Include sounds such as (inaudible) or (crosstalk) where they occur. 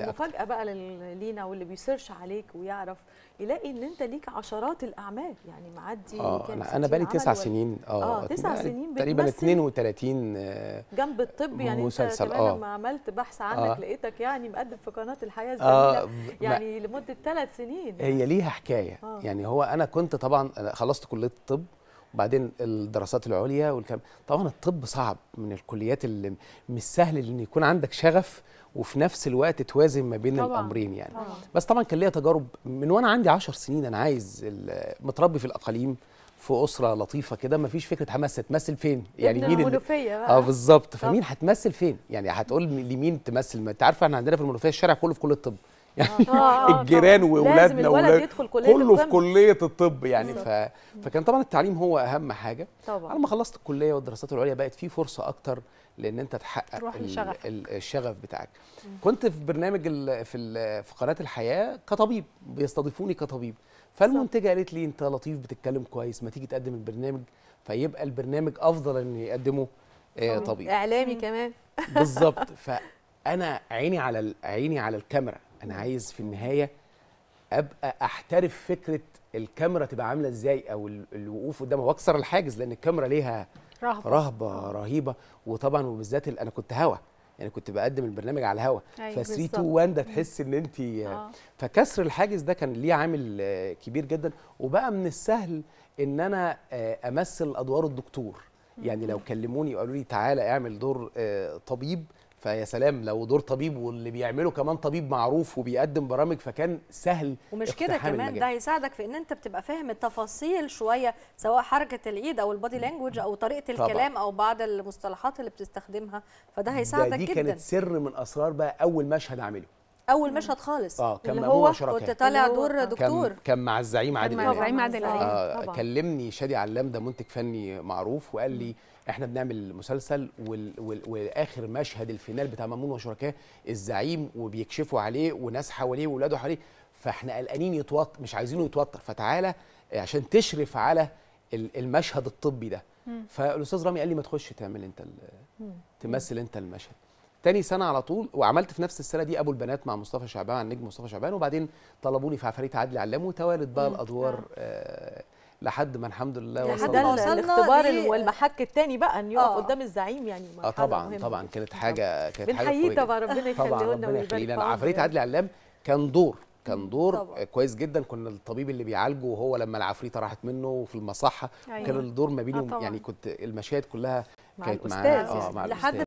يعني. مفاجأة بقى لينا واللي بيسيرش عليك ويعرف يلاقي ان انت ليك عشرات الاعمال يعني معدي اه انا, أنا بقالي تسع سنين اه, آه تسع سنين تقريبا 32 آه جنب الطب يعني مسلسل انت آه لما عملت بحث عنك آه لقيتك يعني مقدم في قناه الحياه الزميله آه يعني لمده ثلاث سنين هي ليها حكايه آه يعني هو انا كنت طبعا خلصت كليه الطب وبعدين الدراسات العليا والكلام طبعا الطب صعب من الكليات اللي مش سهل ان يكون عندك شغف وفي نفس الوقت توازن ما بين طبعًا. الامرين يعني طبعًا. بس طبعا كان ليا تجارب من وانا عندي 10 سنين انا عايز متربي في الاقاليم في اسره لطيفه كده ما فيش فكره همثل تمثل فين يعني مين اللي... بقى اه بالظبط فمين هتمثل فين يعني هتقول لمين تمثل ما انت عارفه احنا عندنا في المنوفيه الشارع كله في كل الطب يعني آه، آه، الجيران واولادنا ولازم كله في كليه الطب يعني ف... فكان طبعا التعليم هو اهم حاجه طبعا على ما خلصت الكليه والدراسات العليا بقت في فرصه اكتر لان انت تحقق الشغف بتاعك كنت في برنامج ال... في ال... في قناه الحياه كطبيب بيستضيفوني كطبيب فالمنتجه قالت لي انت لطيف بتتكلم كويس ما تيجي تقدم البرنامج فيبقى البرنامج افضل ان يقدمه آه، طبيب اعلامي كمان بالظبط (laughs) فانا عيني على عيني على الكاميرا انا عايز في النهايه ابقى احترف فكره الكاميرا تبقى عامله ازاي او الوقوف قدامها واكسر الحاجز لان الكاميرا ليها رهبه رهبه آه. رهيبه وطبعا وبالذات انا كنت هوا يعني كنت بقدم البرنامج على الهوا ف 3 2 1 ده تحس ان انت آه. فكسر الحاجز ده كان ليه عامل كبير جدا وبقى من السهل ان انا آه، امثل ادوار الدكتور يعني لو كلموني وقالوا لي تعالى اعمل دور آه، طبيب فيا سلام لو دور طبيب واللي بيعمله كمان طبيب معروف وبيقدم برامج فكان سهل ومش كده كمان المجال. ده هيساعدك في ان انت بتبقى فاهم التفاصيل شويه سواء حركه الايد او البادي لانجوج او طريقه الكلام طبعا. او بعض المصطلحات اللي بتستخدمها فده هيساعدك ده دي جدا دي كانت سر من اسرار بقى اول مشهد اعمله اول مشهد خالص اه كان اللي هو كنت طالع دور دكتور كان, مع الزعيم عادل امام الزعيم عادل امام آه كلمني شادي علام ده منتج فني معروف وقال لي احنا بنعمل مسلسل واخر مشهد الفينال بتاع مامون وشركاه الزعيم وبيكشفوا عليه وناس حواليه واولاده حواليه فاحنا قلقانين يتوتر مش عايزينه يتوتر فتعالى آه، عشان تشرف على المشهد الطبي ده فالاستاذ رامي قال لي ما تخش تعمل انت تمثل انت المشهد تاني سنه على طول وعملت في نفس السنه دي ابو البنات مع مصطفى شعبان النجم مصطفى شعبان وبعدين طلبوني في عفريت عدلي علام وتوالت بقى الادوار آه. آه، لحد ما الحمد لله وصلنا وصلنا الاختبار والمحك الثاني بقى ان يقف آه. قدام الزعيم يعني اه طبعا مهمة. طبعا كانت حاجه كانت حاجه بنحييه طبعا ربنا يخليه لنا ويبارك عفاريت عدلي علام كان دور كان دور طبعا. كويس جدا كنا الطبيب اللي بيعالجه وهو لما العفريته راحت منه في المصحه أيوة. كان الدور ما بينهم آه يعني كنت المشاهد كلها مع كانت الأستاذ مع, آه مع يعني لحد